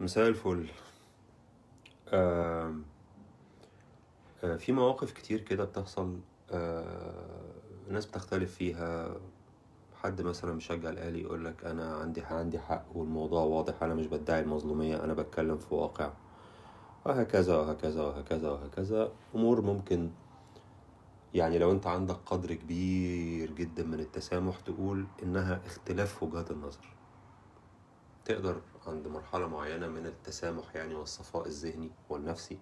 مساء الفل آه في مواقف كتير كده بتحصل آه الناس بتختلف فيها حد مثلا مشجع الاهلي يقول لك انا عندي حق عندي حق والموضوع واضح انا مش بدعي المظلوميه انا بتكلم في واقع وهكذا وهكذا وهكذا وهكذا امور ممكن يعني لو انت عندك قدر كبير جدا من التسامح تقول انها اختلاف وجهات النظر تقدر عند مرحلة معينة من التسامح يعني والصفاء الذهني والنفسي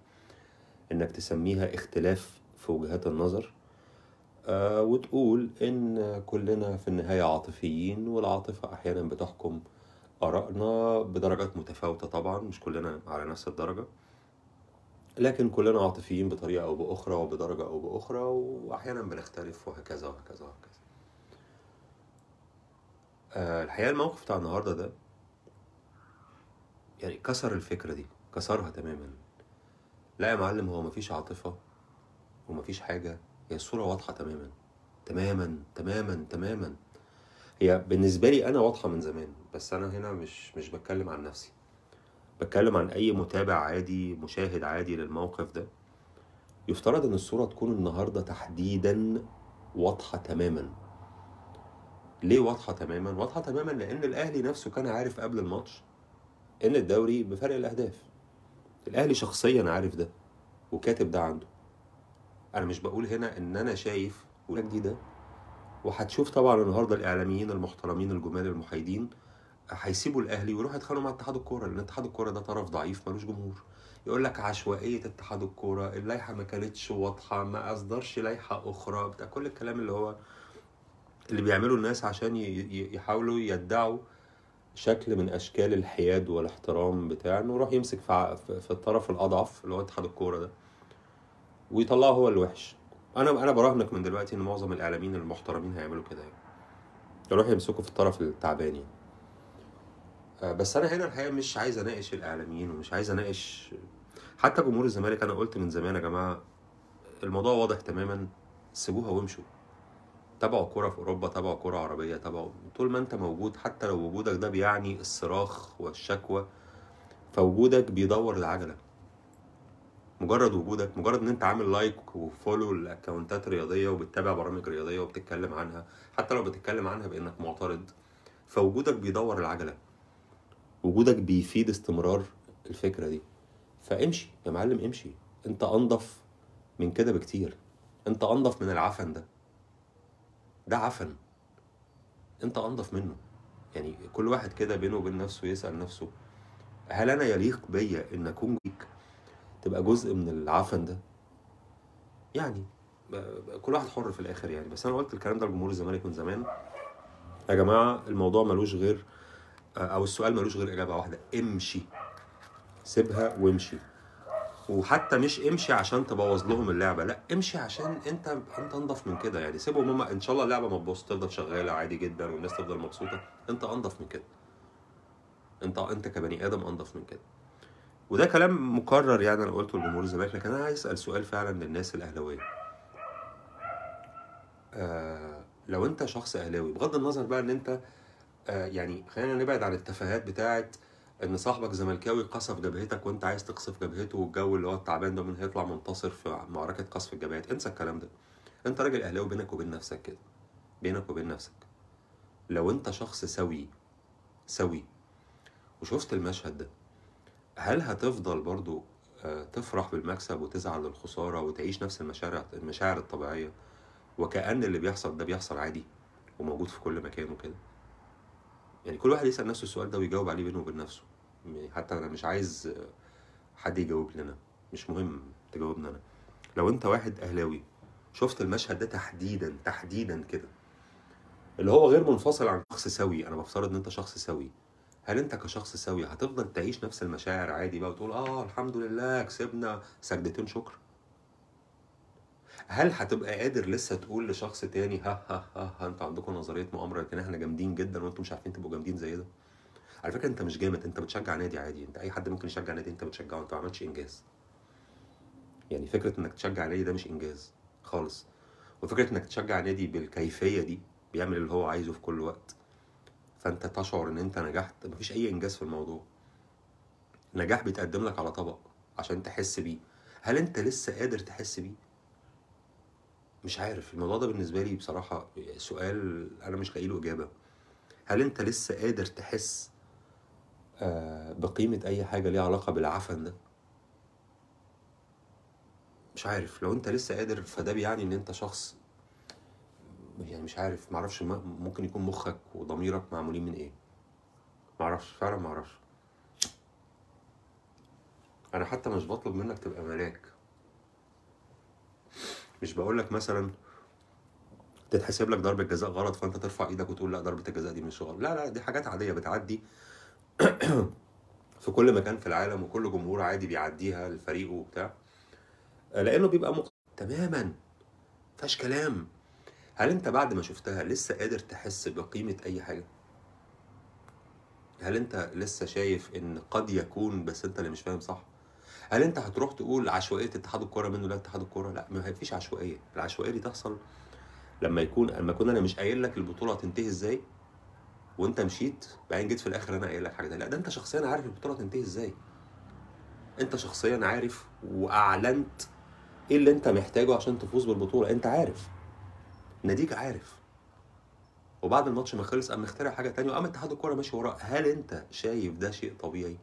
انك تسميها اختلاف في وجهات النظر آه، وتقول ان كلنا في النهاية عاطفيين والعاطفة احيانا بتحكم ارائنا بدرجات متفاوتة طبعا مش كلنا على نفس الدرجة لكن كلنا عاطفيين بطريقة او باخرى وبدرجة او باخرى واحيانا بنختلف وهكذا وهكذا وهكذا آه، الحقيقة الموقف بتاع النهاردة ده يعني كسر الفكره دي كسرها تماما لا يا معلم هو مفيش عاطفه ومفيش حاجه هي الصوره واضحه تماما تماما تماما تماما هي بالنسبه لي انا واضحه من زمان بس انا هنا مش مش بتكلم عن نفسي بتكلم عن اي متابع عادي مشاهد عادي للموقف ده يفترض ان الصوره تكون النهارده تحديدا واضحه تماما ليه واضحه تماما واضحه تماما لان الاهلي نفسه كان عارف قبل الماتش ان الدوري بفرق الاهداف الاهلي شخصيا عارف ده وكاتب ده عنده انا مش بقول هنا ان انا شايف ولا جديده وهتشوف طبعا النهارده الاعلاميين المحترمين الجمال المحايدين هيسيبوا الاهلي ويروحوا يتخانقوا مع اتحاد الكوره لان اتحاد الكوره ده طرف ضعيف ملوش جمهور يقول لك عشوائيه اتحاد الكوره اللائحه ما كانتش واضحه ما اصدرش لائحه اخرى بتاع كل الكلام اللي هو اللي بيعمله الناس عشان يحاولوا يدعوا شكل من اشكال الحياد والاحترام بتاع انه يروح يمسك في, في الطرف الاضعف اللي هو اتحاد الكوره ده ويطلعه هو الوحش انا انا براهنك من دلوقتي ان معظم الاعلاميين المحترمين هيعملوا كده يعني يروحوا يمسكوا في الطرف التعبان يعني آه، بس انا هنا الحقيقه مش عايز اناقش الاعلاميين ومش عايز اناقش حتى جمهور الزمالك انا قلت من زمان يا جماعه الموضوع واضح تماما سيبوها وامشوا تابعوا كرة في أوروبا تابعوا كرة عربية تابعوا طول ما أنت موجود حتى لو وجودك ده بيعني الصراخ والشكوى فوجودك بيدور العجلة مجرد وجودك مجرد ان انت عامل لايك وفولو لاكونتات رياضيه وبتتابع برامج رياضيه وبتتكلم عنها حتى لو بتتكلم عنها بانك معترض فوجودك بيدور العجله وجودك بيفيد استمرار الفكره دي فامشي يا معلم امشي انت انضف من كده بكتير انت انضف من العفن ده ده عفن انت انضف منه يعني كل واحد كده بينه وبين نفسه يسال نفسه هل انا يليق بيا ان اكون ليك تبقى جزء من العفن ده يعني كل واحد حر في الاخر يعني بس انا قلت الكلام ده لجمهور الزمالك من زمان يا جماعه الموضوع ملوش غير او السؤال ملوش غير اجابه واحده امشي سيبها وامشي وحتى مش امشي عشان تبوظ لهم اللعبه لا امشي عشان انت انت انضف من كده يعني سيبهم هم ان شاء الله اللعبه ما تبوظ تفضل شغاله عادي جدا والناس تفضل مبسوطه انت انضف من كده انت انت كبني ادم انضف من كده وده كلام مكرر يعني انا قلته لجمهور الزمالك لكن انا عايز اسال سؤال فعلا للناس الاهلاويه آه لو انت شخص اهلاوي بغض النظر بقى ان انت آه يعني خلينا نبعد عن التفاهات بتاعت ان صاحبك زملكاوي قصف جبهتك وانت عايز تقصف جبهته والجو اللي هو التعبان ده من هيطلع منتصر في معركه قصف الجبهات انسى الكلام ده انت راجل اهلاوي بينك وبين نفسك كده بينك وبين نفسك لو انت شخص سوي سوي وشفت المشهد ده هل هتفضل برضو آه، تفرح بالمكسب وتزعل للخسارة وتعيش نفس المشاعر المشاعر الطبيعية وكأن اللي بيحصل ده بيحصل عادي وموجود في كل مكان وكده يعني كل واحد يسال نفسه السؤال ده ويجاوب عليه بينه وبين نفسه حتى انا مش عايز حد يجاوب لنا مش مهم تجاوبنا انا لو انت واحد اهلاوي شفت المشهد ده تحديدا تحديدا كده اللي هو غير منفصل عن شخص سوي انا بفترض ان انت شخص سوي هل انت كشخص سوي هتفضل تعيش نفس المشاعر عادي بقى وتقول اه الحمد لله كسبنا سجدتين شكر هل هتبقى قادر لسه تقول لشخص تاني ها ها ها, ها انتوا عندكم نظريه مؤامره لكن احنا جامدين جدا وانتم مش عارفين تبقوا جامدين زي ده على فكره انت مش جامد انت بتشجع نادي عادي انت اي حد ممكن يشجع نادي انت بتشجعه انت ما عملتش انجاز يعني فكره انك تشجع نادي ده مش انجاز خالص وفكره انك تشجع نادي بالكيفيه دي بيعمل اللي هو عايزه في كل وقت فانت تشعر ان انت نجحت مفيش اي انجاز في الموضوع نجاح بيتقدم لك على طبق عشان تحس بيه هل انت لسه قادر تحس بيه مش عارف الموضوع ده بالنسبه لي بصراحه سؤال انا مش لاقي له اجابه هل انت لسه قادر تحس آه، بقيمه اي حاجه ليها علاقه بالعفن ده مش عارف لو انت لسه قادر فده بيعني ان انت شخص يعني مش عارف معرفش ممكن يكون مخك وضميرك معمولين من ايه معرفش فعلا معرفش انا حتى مش بطلب منك تبقى ملاك مش بقول لك مثلا تتحسب لك ضربه جزاء غلط فانت ترفع ايدك وتقول لا ضربه الجزاء دي مش غلط لا لا دي حاجات عاديه بتعدي في كل مكان في العالم وكل جمهور عادي بيعديها لفريقه وبتاع لانه بيبقى مق... تماما فيهاش كلام هل انت بعد ما شفتها لسه قادر تحس بقيمه اي حاجه هل انت لسه شايف ان قد يكون بس انت اللي مش فاهم صح هل انت هتروح تقول عشوائيه اتحاد الكوره منه لا اتحاد الكوره لا ما فيش عشوائيه العشوائيه دي تحصل لما يكون لما اكون انا مش قايل لك البطوله هتنتهي ازاي وانت مشيت بعدين جيت في الاخر انا قايل لك حاجه لا ده انت شخصيا عارف البطوله هتنتهي ازاي انت شخصيا عارف واعلنت ايه اللي انت محتاجه عشان تفوز بالبطوله انت عارف ناديك عارف وبعد الماتش ما خلص قام مخترع حاجه تانية وقام اتحاد الكوره ماشي وراه هل انت شايف ده شيء طبيعي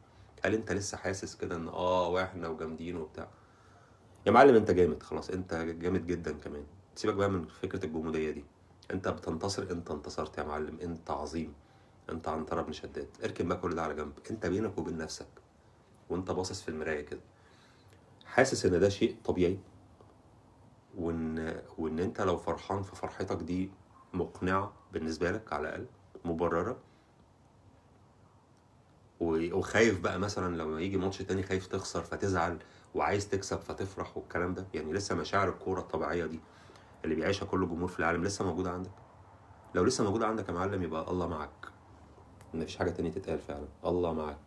هل انت لسه حاسس كده ان اه واحنا وجامدين وبتاع يا معلم انت جامد خلاص انت جامد جدا كمان سيبك بقى من فكره الجموديه دي انت بتنتصر انت انتصرت يا معلم انت عظيم انت عنتره بن شداد اركن بقى كل ده على جنب انت بينك وبين نفسك وانت باصص في المرايه كده حاسس ان ده شيء طبيعي وان وان انت لو فرحان في فرحتك دي مقنعه بالنسبه لك على الاقل مبرره وخايف بقى مثلا لما يجي ماتش تاني خايف تخسر فتزعل وعايز تكسب فتفرح والكلام ده يعني لسه مشاعر الكوره الطبيعيه دي اللي بيعيشها كل جمهور في العالم لسه موجوده عندك لو لسه موجوده عندك يا معلم يبقى الله معك مفيش حاجه تانية تتقال فعلا الله معك